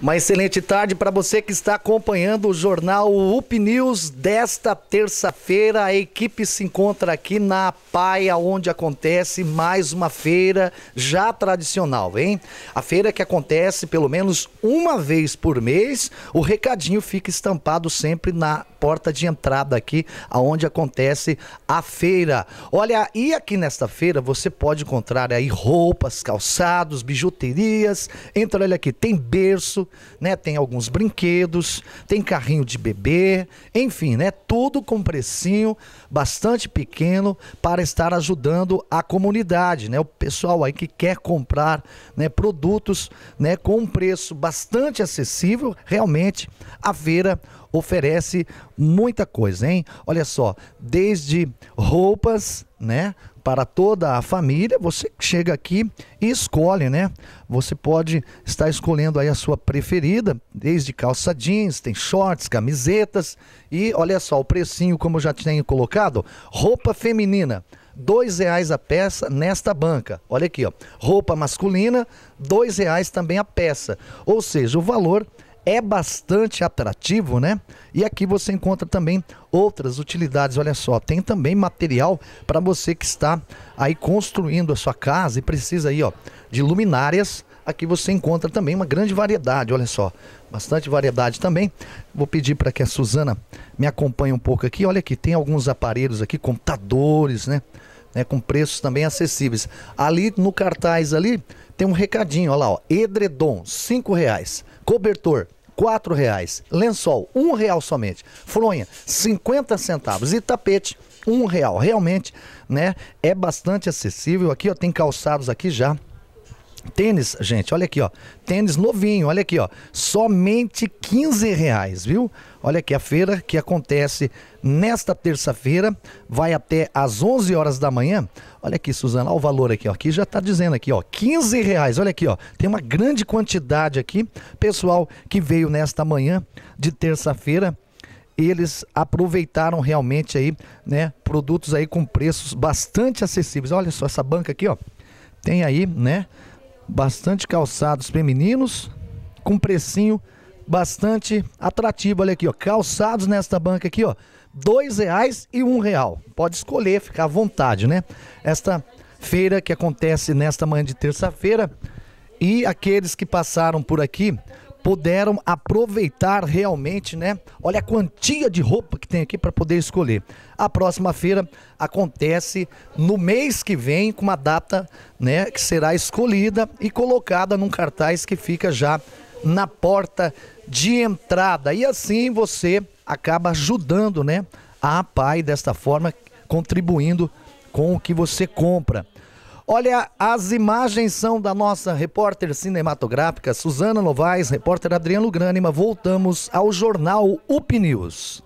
Uma excelente tarde para você que está acompanhando o jornal UP News desta terça-feira. A equipe se encontra aqui na Paia, onde acontece mais uma feira já tradicional, hein? A feira que acontece pelo menos uma vez por mês. O recadinho fica estampado sempre na porta de entrada aqui, aonde acontece a feira. Olha, e aqui nesta feira você pode encontrar aí roupas, calçados, bijuterias. Entra olha aqui, tem berço, né? Tem alguns brinquedos, tem carrinho de bebê, enfim, né? Tudo com precinho bastante pequeno para estar ajudando a comunidade, né? O pessoal aí que quer comprar, né, produtos, né, com um preço bastante acessível, realmente a feira oferece muita coisa, hein? Olha só, desde roupas, né? para toda a família. Você chega aqui e escolhe, né? Você pode estar escolhendo aí a sua preferida, desde calça jeans, tem shorts, camisetas e olha só o precinho como eu já tinha colocado, roupa feminina dois reais a peça nesta banca. Olha aqui, ó. roupa masculina, dois reais também a peça. Ou seja, o valor é bastante atrativo, né? E aqui você encontra também outras utilidades. Olha só, tem também material para você que está aí construindo a sua casa e precisa aí, ó, de luminárias. Aqui você encontra também uma grande variedade, olha só, bastante variedade também. Vou pedir para que a Suzana me acompanhe um pouco aqui. Olha aqui, tem alguns aparelhos aqui, computadores, né? né, com preços também acessíveis. Ali no cartaz ali tem um recadinho, olha lá, ó, edredom, cinco reais cobertor quatro reais, lençol um real somente, fronha 50 centavos e tapete um real. Realmente, né? É bastante acessível. Aqui ó, tem calçados aqui já Tênis, gente, olha aqui, ó. Tênis novinho, olha aqui, ó. Somente 15 reais, viu? Olha aqui, a feira que acontece nesta terça-feira, vai até às 11 horas da manhã. Olha aqui, Suzana, olha o valor aqui, ó. Aqui já tá dizendo aqui, ó, 15 reais. Olha aqui, ó. Tem uma grande quantidade aqui. Pessoal que veio nesta manhã de terça-feira, eles aproveitaram realmente aí, né, produtos aí com preços bastante acessíveis. Olha só essa banca aqui, ó. Tem aí, né, bastante calçados femininos com precinho bastante atrativo. Olha aqui, ó, calçados nesta banca aqui, ó, dois reais e um real. Pode escolher, ficar à vontade, né? Esta feira que acontece nesta manhã de terça-feira e aqueles que passaram por aqui puderam aproveitar realmente, né? Olha a quantia de roupa que tem aqui para poder escolher. A próxima feira acontece no mês que vem, com uma data, né, que será escolhida e colocada num cartaz que fica já na porta de entrada. E assim você acaba ajudando, né, a pai desta forma, contribuindo com o que você compra. Olha, as imagens são da nossa repórter cinematográfica Suzana Novaes, repórter Adriano Grânima. Voltamos ao jornal UP News.